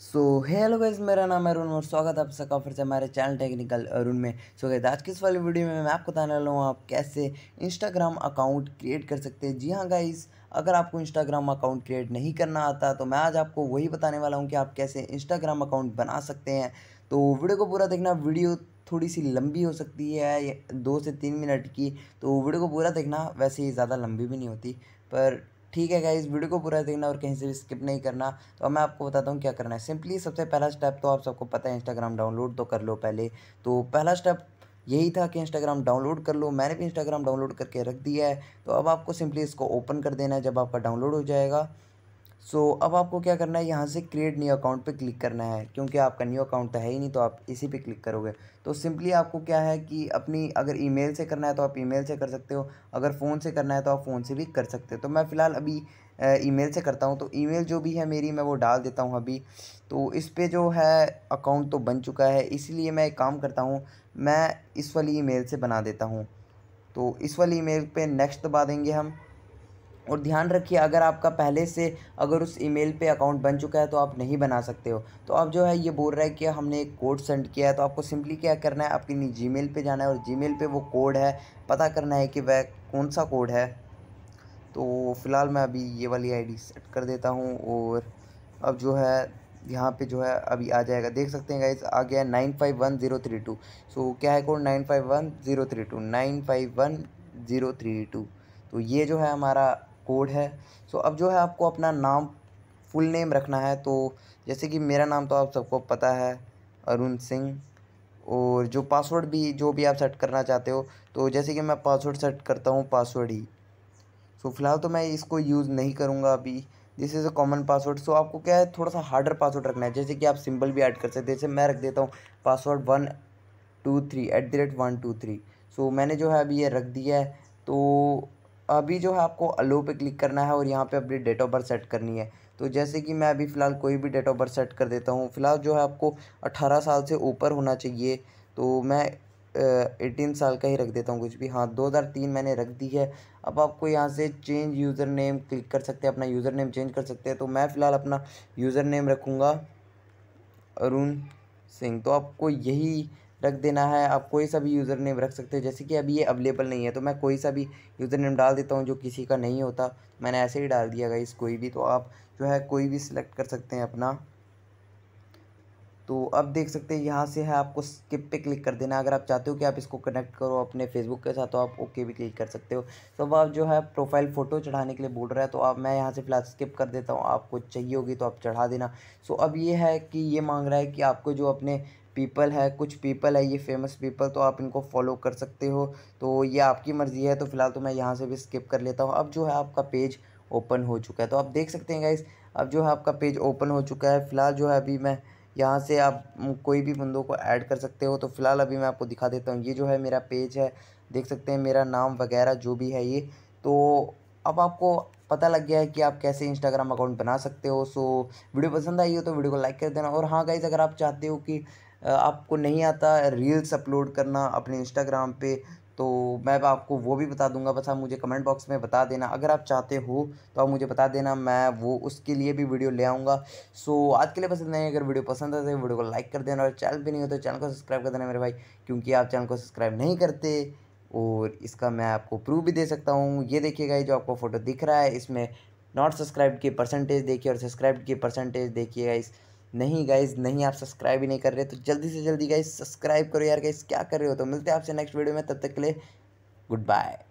so hello guys मेरा नाम है अरुण और स्वागत है आप सबका फिर से हमारे चैनल टेक्निकल अरुण में सो गाइज आज की इस वाली वीडियो में मैं आपको बताने वाला हूँ आप कैसे इंस्टाग्राम अकाउंट क्रिएट कर सकते हैं जी हाँ गाइज़ अगर आपको इंस्टाग्राम अकाउंट क्रिएट नहीं करना आता तो मैं आज आपको वही बताने वाला हूँ कि आप कैसे इंस्टाग्राम अकाउंट बना सकते हैं तो वीडियो को पूरा देखना वीडियो थोड़ी सी लंबी हो सकती है दो से तीन मिनट की तो वीडियो को पूरा देखना वैसे ही ज़्यादा लंबी भी नहीं होती पर ठीक है गाइज वीडियो को पूरा देखना और कहीं से भी स्किप नहीं करना तो मैं आपको बताता हूँ क्या करना है सिंपली सबसे पहला स्टेप तो आप सबको पता है इंस्टाग्राम डाउनलोड तो कर लो पहले तो पहला स्टेप यही था कि इंस्टाग्राम डाउनलोड कर लो मैंने भी इंस्टाग्राम डाउनलोड करके रख दिया है तो अब आपको सिंपली इसको ओपन कर देना है जब आपका डाउनलोड हो जाएगा सो so, अब आपको क्या करना है यहाँ से क्रिएट न्यू अकाउंट पे क्लिक करना है क्योंकि आपका न्यू अकाउंट तो है ही नहीं तो आप इसी पे क्लिक करोगे तो सिंपली आपको क्या है कि अपनी अगर ईमेल से करना है तो आप ईमेल से कर सकते हो अगर फ़ोन से करना है तो आप फ़ोन से भी कर सकते हो तो मैं फ़िलहाल अभी ईमेल से करता हूँ तो मेल जो भी है मेरी मैं वो डाल देता हूँ अभी तो इस पर जो है अकाउंट तो बन चुका है इसीलिए मैं एक काम करता हूँ मैं इस वाली मेल से बना देता हूँ तो इस वाली मेल पे नेक्स्ट दबा देंगे हम और ध्यान रखिए अगर आपका पहले से अगर उस ईमेल पे अकाउंट बन चुका है तो आप नहीं बना सकते हो तो आप जो है ये बोल रहा है कि हमने एक कोड सेंड किया है तो आपको सिंपली क्या करना है आपके जी मेल पर जाना है और जी मेल पर वो कोड है पता करना है कि वह कौन सा कोड है तो फ़िलहाल मैं अभी ये वाली आईडी सेट कर देता हूँ और अब जो है यहाँ पे जो है अभी आ जाएगा देख सकते हैं गाइज आ गया nine five one zero three two so क्या है code nine five one zero three two nine five one zero three two तो ये जो है हमारा कोड है सो अब जो है आपको अपना नाम फुल नेम रखना है तो जैसे कि मेरा नाम तो आप सबको पता है अरुण सिंह और जो पासवर्ड भी जो भी आप सेट करना चाहते हो तो जैसे कि मैं पासवर्ड सेट करता हूँ पासवर्ड ही सो so, फिलहाल तो मैं इसको यूज़ नहीं करूँगा अभी this is a common password so आपको क्या है थोड़ा सा हार्डर पासवर्ड रखना है जैसे कि आप सिंबल भी ऐड कर सकते हैं जैसे मैं रख देता हूँ password one two three at the rate one two three so मैंने जो है अभी ये रख दिया है तो अभी जो है आपको अलो पे क्लिक करना है और यहाँ पे अपनी डेट ऑफ बर्थ सेट करनी है तो जैसे कि मैं अभी फ़िलहाल कोई भी डेट ऑफ बर्थ सेट कर देता हूँ फ़िलहाल जो है आपको अट्ठारह साल से ऊपर होना चाहिए तो मैं एटीन साल का ही रख देता हूँ कुछ भी हाँ दो हज़ार तीन मैंने रख दी है अब आपको यहाँ से चेंज यूज़र नेम क्लिक कर सकते हैं अपना यूज़र नेम चेंज कर सकते हैं तो मैं फ़िलहाल अपना यूज़र नेम रखूँगा अरुण सिंह तो आपको यही रख देना है आप कोई सा भी यूज़र नेम रख सकते हो जैसे कि अभी ये अवेलेबल नहीं है तो मैं कोई सा भी यूज़र नेम डाल देता हूँ जो किसी का नहीं होता मैंने ऐसे ही डाल दिया गाइस कोई भी तो आप जो है कोई भी सिलेक्ट कर सकते हैं अपना तो अब देख सकते हैं यहाँ से है आपको स्किप पे क्लिक कर देना अगर आप चाहते हो कि आप इसको कनेक्ट करो अपने फेसबुक के साथ तो आप ओके भी क्लिक कर सकते हो तो अब आप जो है प्रोफाइल फ़ोटो चढ़ाने के लिए बोल रहा है तो आप मैं यहाँ से फिलहाल स्किप कर देता हूँ आपको चाहिए होगी तो आप चढ़ा देना सो तो अब ये है कि ये मांग रहा है कि आपको जो अपने पीपल है कुछ पीपल है ये फेमस पीपल तो आप इनको फॉलो कर सकते हो तो ये आपकी मर्ज़ी है तो फ़िलहाल तो मैं यहाँ से भी स्किप कर लेता हूँ अब जो है आपका पेज ओपन हो चुका है तो आप देख सकते हैं गाइस अब जो है आपका पेज ओपन हो चुका है फ़िलहाल जो है अभी मैं यहाँ से आप कोई भी बंदों को ऐड कर सकते हो तो फ़िलहाल अभी मैं आपको दिखा देता हूँ ये जो है मेरा पेज है देख सकते हैं मेरा नाम वगैरह जो भी है ये तो अब आपको पता लग गया है कि आप कैसे इंस्टाग्राम अकाउंट बना सकते हो सो वीडियो पसंद आई हो तो वीडियो को लाइक कर देना और हाँ गाइज़ अगर आप चाहते हो कि आपको नहीं आता रील्स अपलोड करना अपने इंस्टाग्राम पे तो मैं आपको वो भी बता दूंगा बस आप मुझे कमेंट बॉक्स में बता देना अगर आप चाहते हो तो आप मुझे बता देना मैं वो उसके लिए भी वीडियो ले आऊँगा सो आज के लिए पसंद नहीं अगर वीडियो पसंद आए तो वीडियो को लाइक कर देना और चैनल भी नहीं हो तो चैनल को सब्सक्राइब कर देना मेरे भाई क्योंकि आप चैनल को सब्सक्राइब नहीं करते और इसका मैं आपको प्रूफ भी दे सकता हूँ ये देखिएगा ये जो आपको फ़ोटो दिख रहा है इसमें नॉट सब्सक्राइब की परसेंटेज देखिए और सब्सक्राइब की परसेंटेज देखिएगा इस नहीं गाइज नहीं आप सब्सक्राइब ही नहीं कर रहे तो जल्दी से जल्दी गाइज सब्सक्राइब करो यार गाइज क्या कर रहे हो तो मिलते हैं आपसे नेक्स्ट वीडियो में तब तक के लिए गुड बाय